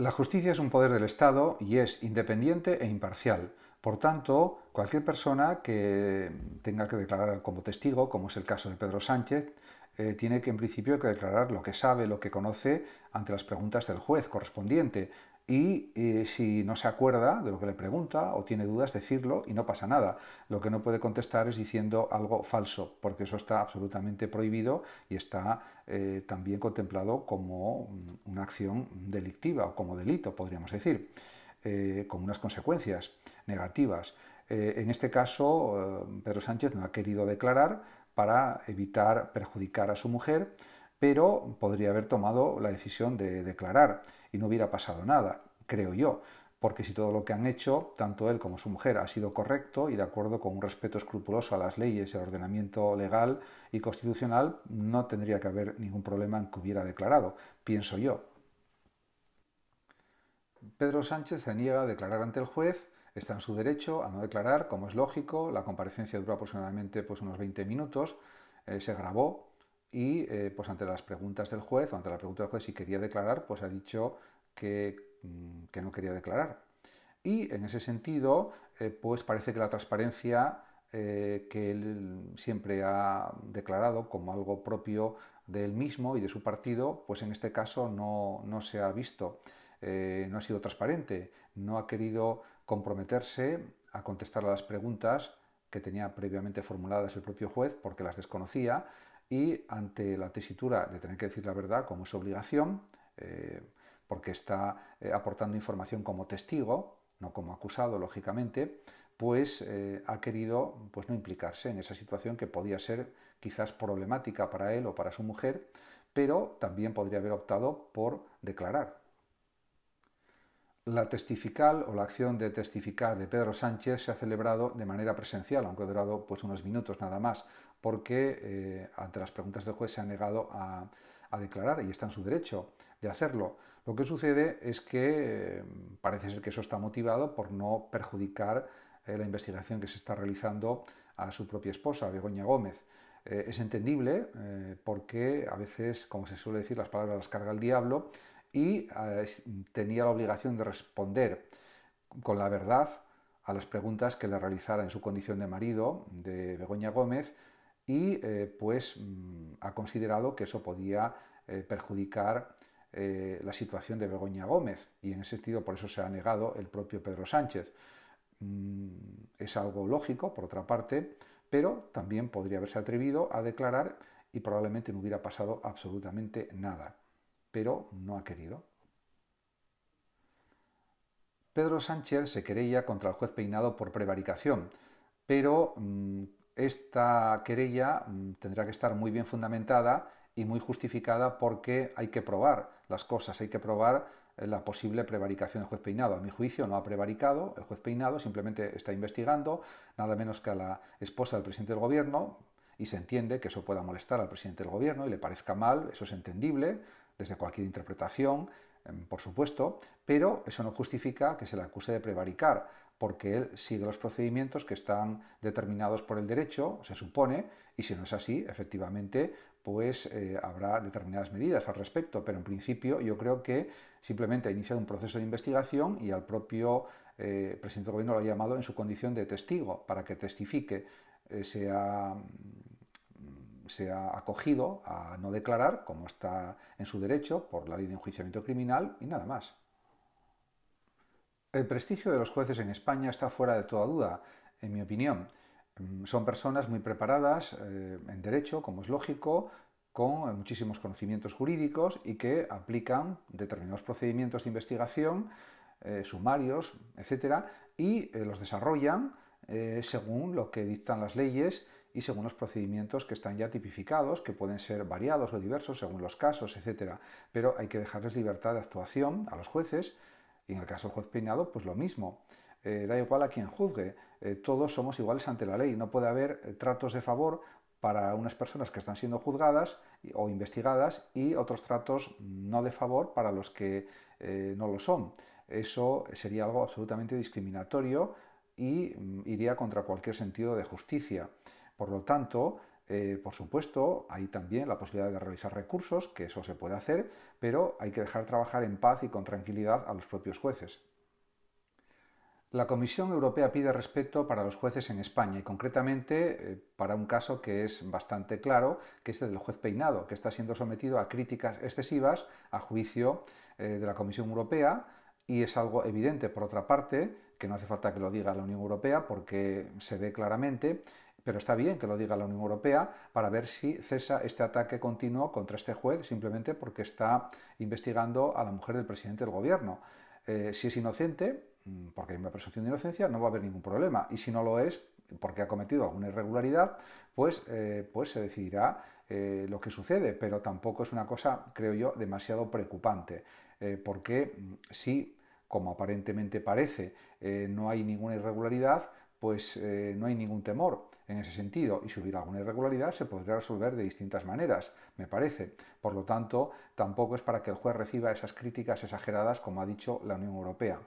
La justicia es un poder del Estado y es independiente e imparcial. Por tanto, cualquier persona que tenga que declarar como testigo, como es el caso de Pedro Sánchez, eh, tiene que en principio que declarar lo que sabe, lo que conoce ante las preguntas del juez correspondiente y eh, si no se acuerda de lo que le pregunta o tiene dudas, decirlo y no pasa nada. Lo que no puede contestar es diciendo algo falso, porque eso está absolutamente prohibido y está eh, también contemplado como mm, una acción delictiva o como delito, podríamos decir, eh, con unas consecuencias negativas. en este caso, Pedro Sánchez no ha querido declarar para evitar perjudicar a su mujer pero podría haber tomado la decisión de declarar y no hubiera pasado nada, creo yo, porque si todo lo que han hecho, tanto él como su mujer, ha sido correcto y de acuerdo con un respeto escrupuloso a las leyes y al ordenamiento legal y constitucional, no tendría que haber ningún problema en que hubiera declarado, pienso yo. Pedro Sánchez se niega a declarar ante el juez, está en su derecho a no declarar, como es lógico, la comparecencia duró aproximadamente pues, unos 20 minutos, eh, se grabó y eh, pues ante las preguntas del juez o ante la pregunta del juez si quería declarar, pues ha dicho que, mm, que no quería declarar. Y en ese sentido, eh, pues parece que la transparencia eh, que él siempre ha declarado como algo propio de él mismo y de su partido, pues en este caso no, no se ha visto, no ha sido transparente, no ha querido comprometerse a contestar a las preguntas que tenía previamente formuladas el propio juez porque las desconocía y ante la tesitura de tener que decir la verdad como es obligación, eh, porque está eh, aportando información como testigo, no como acusado, lógicamente, pues eh, ha querido pues, no implicarse en esa situación que podía ser quizás problemática para él o para su mujer, pero también podría haber optado por declarar. La testifical o la acción de testificar de Pedro Sánchez se ha celebrado de manera presencial, aunque ha durado pues, unos minutos nada más, porque eh, ante las preguntas del juez se ha negado a, declarar y está en su derecho de hacerlo. Lo que sucede es que eh, parece ser que eso está motivado por no perjudicar eh, la investigación que se está realizando a su propia esposa, Begoña Gómez. es entendible porque a veces, como se suele decir, las palabras las carga el diablo y tenía la obligación de responder con la verdad a las preguntas que le realizara en su condición de marido de Begoña Gómez y eh, pues mm, ha considerado que eso podía eh, perjudicar eh, la situación de Begoña Gómez y en ese sentido por eso se ha negado el propio Pedro Sánchez. Mm, es algo lógico, por otra parte, pero también podría haberse atrevido a declarar y probablemente no hubiera pasado absolutamente nada, pero no ha querido. Pedro Sánchez se querella contra el juez Peinado por prevaricación, pero mm, esta querella mm, tendrá que estar muy bien fundamentada y muy justificada porque hay que probar las cosas, hay que probar eh, la posible prevaricación del juez Peinado. A mi juicio no ha prevaricado el juez Peinado, simplemente está investigando nada menos que a la esposa del presidente del gobierno y se entiende que eso pueda molestar al presidente del gobierno y le parezca mal, eso es entendible desde cualquier interpretación, em, por supuesto, pero eso no justifica que se le acuse de prevaricar porque él sigue los procedimientos que están determinados por el derecho, se supone, y si no es así, efectivamente, pues eh, habrá determinadas medidas al respecto. Pero en principio yo creo que simplemente ha iniciado un proceso de investigación y al propio eh, presidente del gobierno lo ha llamado en su condición de testigo, para que testifique, eh, sea mm, se ha acogido a no declarar, como está en su derecho por la ley de enjuiciamiento criminal, y nada más. El prestigio de los jueces en España está fuera de toda duda, en mi opinión. Mm, son personas muy preparadas eh, en derecho, como es lógico, con eh, muchísimos conocimientos jurídicos y que aplican determinados procedimientos de investigación, eh, sumarios, etcétera, y los desarrollan según lo que dictan las leyes y según los procedimientos que están ya tipificados, que pueden ser variados o diversos según los casos, etcétera. Pero hay que dejarles libertad de actuación a los jueces y en el caso del juez Peñado, pues lo mismo. Eh, da igual a quien juzgue, eh, todos somos iguales ante la ley, no puede haber eh, tratos de favor para unas personas que están siendo juzgadas o investigadas y otros tratos no de favor para los que no lo son. Eso sería algo absolutamente discriminatorio y mm, iría contra cualquier sentido de justicia. Por lo tanto, eh, por supuesto, hay también la posibilidad de realizar recursos, que eso se puede hacer, pero hay que dejar trabajar en paz y con tranquilidad a los propios jueces. La Comisión Europea pide respeto para los jueces en España y concretamente eh, para un caso que es bastante claro, que es el del juez Peinado, que está siendo sometido a críticas excesivas a juicio eh, de la Comisión Europea y es algo evidente, por otra parte, que no hace falta que lo diga la Unión Europea porque se ve claramente pero está bien que lo diga la Unión Europea para ver si cesa este ataque continuo contra este juez simplemente porque está investigando a la mujer del presidente del gobierno. Eh, si es inocente, mm, porque hay una presunción de inocencia, no va a haber ningún problema. Y si no lo es, porque ha cometido alguna irregularidad, pues, eh, pues se decidirá eh, lo que sucede. Pero tampoco es una cosa, creo yo, demasiado preocupante. porque mm, si, como aparentemente parece, no hay ninguna irregularidad, pues eh, no hay ningún temor en ese sentido y si hubiera alguna irregularidad se podría resolver de distintas maneras, me parece. Por lo tanto, tampoco es para que el juez reciba esas críticas exageradas como ha dicho la Unión Europea.